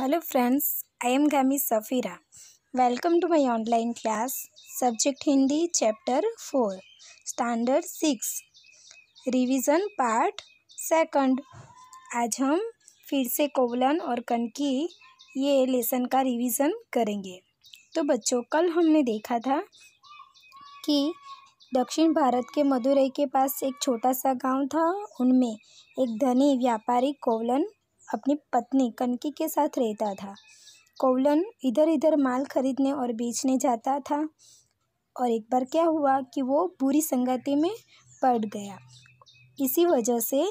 hello friends I am गैमी सफीरा welcome to my online class subject Hindi chapter four standard six revision part second आज हम फिर से कोवलन और कन की ये लेसन का रिवीजन करेंगे तो बच्चों कल हमने देखा था कि दक्षिण भारत के मदुरई के पास एक छोटा सा गांव था उनमें एक धनी व्यापारी कोवलन अपनी पत्नी कनकी के साथ रहता था कोवलन इधर इधर माल खरीदने और बेचने जाता था और एक बार क्या हुआ कि वो बुरी संगति में पड़ गया इसी वजह से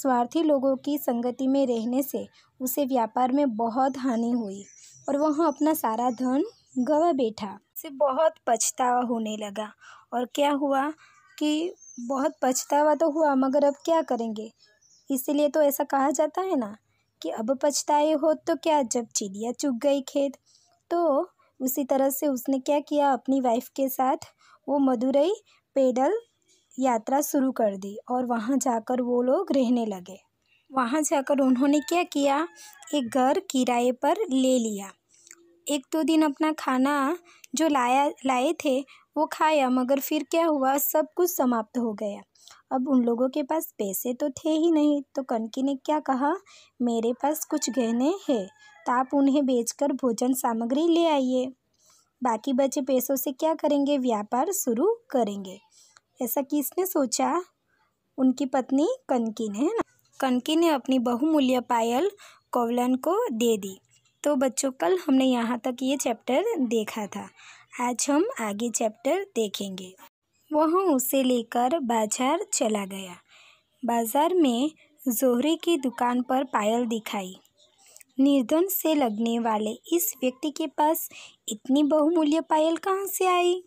स्वार्थी लोगों की संगति में रहने से उसे व्यापार में बहुत हानि हुई और वह अपना सारा धन गवा बैठा उसे बहुत पछतावा होने लगा और क्या हुआ कि बहुत पछतावा तो हुआ मगर अब क्या करेंगे इसीलिए तो ऐसा कहा जाता है ना कि अब पछताए हो तो क्या जब चिड़िया चुग गई खेत तो उसी तरह से उसने क्या किया अपनी वाइफ के साथ वो मदुरई पैदल यात्रा शुरू कर दी और वहाँ जाकर वो लोग रहने लगे वहाँ जाकर उन्होंने क्या किया एक घर किराए पर ले लिया एक दो दिन अपना खाना जो लाया लाए थे वो खाया मगर फिर क्या हुआ सब कुछ समाप्त हो गया अब उन लोगों के पास पैसे तो थे ही नहीं तो कनकी ने क्या कहा मेरे पास कुछ गहने हैं तो आप उन्हें बेचकर भोजन सामग्री ले आइए बाकी बचे पैसों से क्या करेंगे व्यापार शुरू करेंगे ऐसा किसने सोचा उनकी पत्नी कनकी ने है ना कनकी ने अपनी बहुमूल्य पायल कोवलन को दे दी तो बच्चों कल हमने यहाँ तक ये चैप्टर देखा था आज हम आगे चैप्टर देखेंगे वह उसे लेकर बाज़ार चला गया बाज़ार में ज़ोहरे की दुकान पर पायल दिखाई निर्धन से लगने वाले इस व्यक्ति के पास इतनी बहुमूल्य पायल कहाँ से आई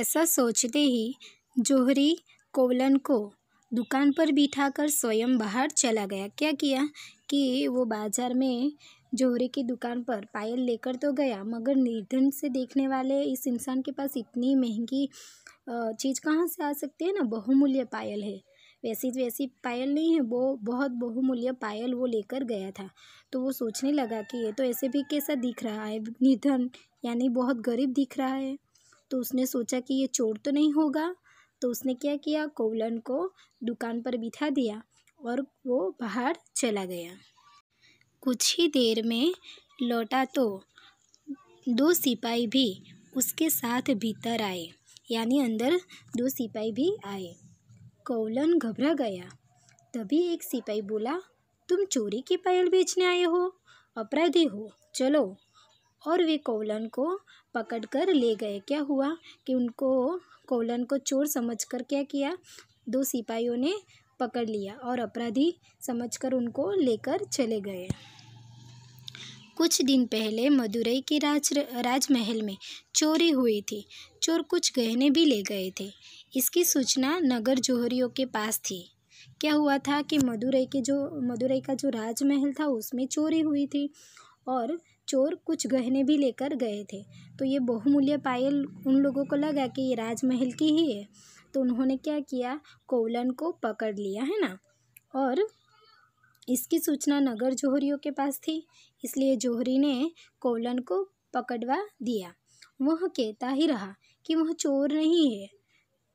ऐसा सोचते ही जोहरी कोवलन को दुकान पर बिठाकर स्वयं बाहर चला गया क्या किया कि वो बाज़ार में जोहरे की दुकान पर पायल लेकर तो गया मगर निर्धन से देखने वाले इस इंसान के पास इतनी महंगी चीज़ कहाँ से आ सकती है ना बहुमूल्य पायल है वैसी वैसी पायल नहीं है वो बहुत बहुमूल्य पायल वो लेकर गया था तो वो सोचने लगा कि ये तो ऐसे भी कैसा दिख रहा है निधन यानी बहुत गरीब दिख रहा है तो उसने सोचा कि ये चोर तो नहीं होगा तो उसने क्या किया कोवलन को दुकान पर बिठा दिया और वो बाहर चला गया कुछ ही देर में लौटा तो दो सिपाही भी उसके साथ भीतर आए यानी अंदर दो सिपाही भी आए कौलन घबरा गया तभी एक सिपाही बोला तुम चोरी की पायल बेचने आए हो अपराधी हो चलो और वे कौलन को पकड़कर ले गए क्या हुआ कि उनको कौलन को चोर समझकर क्या किया दो सिपाहियों ने पकड़ लिया और अपराधी समझकर उनको लेकर चले गए कुछ दिन पहले मदुरई के राज राजमहल में चोरी हुई थी चोर कुछ गहने भी ले गए थे इसकी सूचना नगर जोहरियों के पास थी क्या हुआ था कि मदुरई के जो मदुरई का जो राजमहल था उसमें चोरी हुई थी और चोर कुछ गहने भी लेकर गए थे तो ये बहुमूल्य पायल उन लोगों को लगा कि ये राजमहल की ही है तो उन्होंने क्या किया कोवलन को पकड़ लिया है ना और इसकी सूचना नगर जोहरियों के पास थी इसलिए जोहरी ने कोलन को पकड़वा दिया वह कहता ही रहा कि वह चोर नहीं है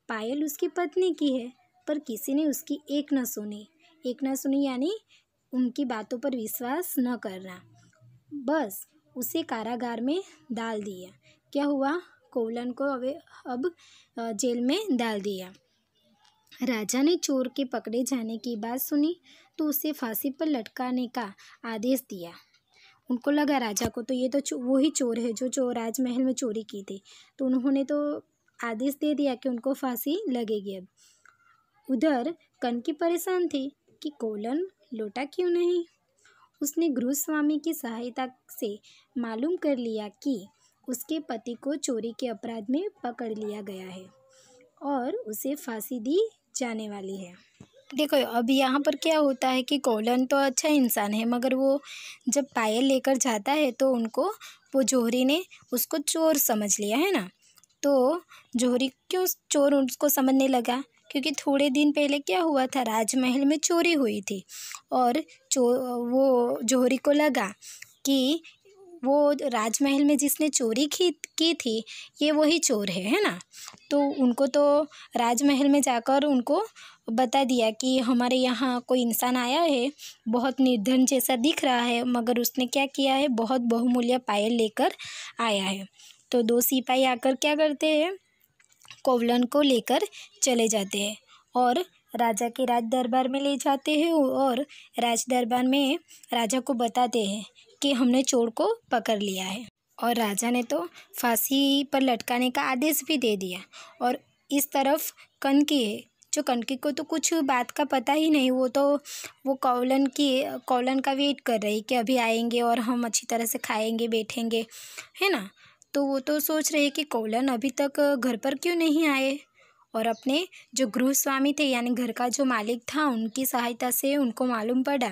पायल उसकी पत्नी की है पर किसी ने उसकी एक न सुनी एक न सुनी यानी उनकी बातों पर विश्वास न करना बस उसे कारागार में डाल दिया क्या हुआ कोलन को अब अब जेल में डाल दिया राजा ने चोर के पकड़े जाने की बात सुनी तो उसे फांसी पर लटकाने का आदेश दिया उनको लगा राजा को तो ये तो वो ही चोर है जो चोर राजमहल में चोरी की थी तो उन्होंने तो आदेश दे दिया कि उनको फांसी लगेगी अब उधर कनकी परेशान थी कि कोलन लौटा क्यों नहीं उसने गुरुस्वामी की सहायता से मालूम कर लिया कि उसके पति को चोरी के अपराध में पकड़ लिया गया है और उसे फांसी दी जाने वाली है देखो अब यहाँ पर क्या होता है कि कॉलन तो अच्छा इंसान है मगर वो जब पायल लेकर जाता है तो उनको वो जोहरी ने उसको चोर समझ लिया है ना तो जोहरी क्यों चोर उसको समझने लगा क्योंकि थोड़े दिन पहले क्या हुआ था राजमहल में चोरी हुई थी और चो वो जोहरी को लगा कि वो राजमहल में जिसने चोरी की की थी ये वही चोर है है ना तो उनको तो राजमहल में जाकर उनको बता दिया कि हमारे यहाँ कोई इंसान आया है बहुत निर्धन जैसा दिख रहा है मगर उसने क्या किया है बहुत बहुमूल्य पायल लेकर आया है तो दो सिपाही आकर क्या करते हैं कोवलन को लेकर चले जाते हैं और राजा के राज दरबार में ले जाते हैं और राज दरबार में राजा को बताते हैं कि हमने चोर को पकड़ लिया है और राजा ने तो फांसी पर लटकाने का आदेश भी दे दिया और इस तरफ कनकी है जो कनकी को तो कुछ बात का पता ही नहीं वो तो वो कौलन की कौलन का वेट कर रही कि अभी आएंगे और हम अच्छी तरह से खाएंगे बैठेंगे है ना तो वो तो सोच रहे कि कौलन अभी तक घर पर क्यों नहीं आए और अपने जो गृह स्वामी थे यानी घर का जो मालिक था उनकी सहायता से उनको मालूम पड़ा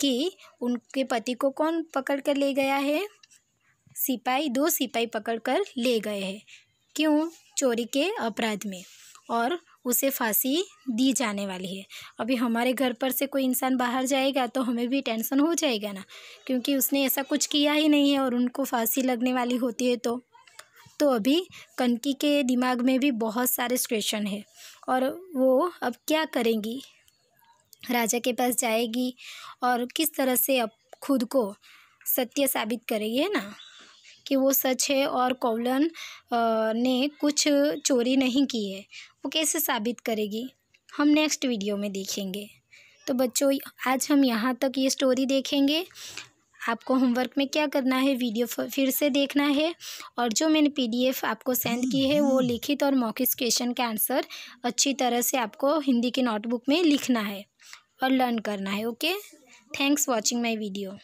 कि उनके पति को कौन पकड़ कर ले गया है सिपाही दो सिपाही पकड़कर ले गए हैं क्यों चोरी के अपराध में और उसे फांसी दी जाने वाली है अभी हमारे घर पर से कोई इंसान बाहर जाएगा तो हमें भी टेंशन हो जाएगा ना क्योंकि उसने ऐसा कुछ किया ही नहीं है और उनको फांसी लगने वाली होती है तो तो अभी कनकी के दिमाग में भी बहुत सारे स्टेशन है और वो अब क्या करेंगी राजा के पास जाएगी और किस तरह से अब खुद को सत्य साबित करेगी है ना कि वो सच है और कौलन ने कुछ चोरी नहीं की है वो कैसे साबित करेगी हम नेक्स्ट वीडियो में देखेंगे तो बच्चों आज हम यहाँ तक ये स्टोरी देखेंगे आपको होमवर्क में क्या करना है वीडियो फिर से देखना है और जो मैंने पीडीएफ आपको सेंड की है वो लिखित और मौखिक क्वेश्चन का आंसर अच्छी तरह से आपको हिंदी के नोटबुक में लिखना है और लर्न करना है okay thanks watching my video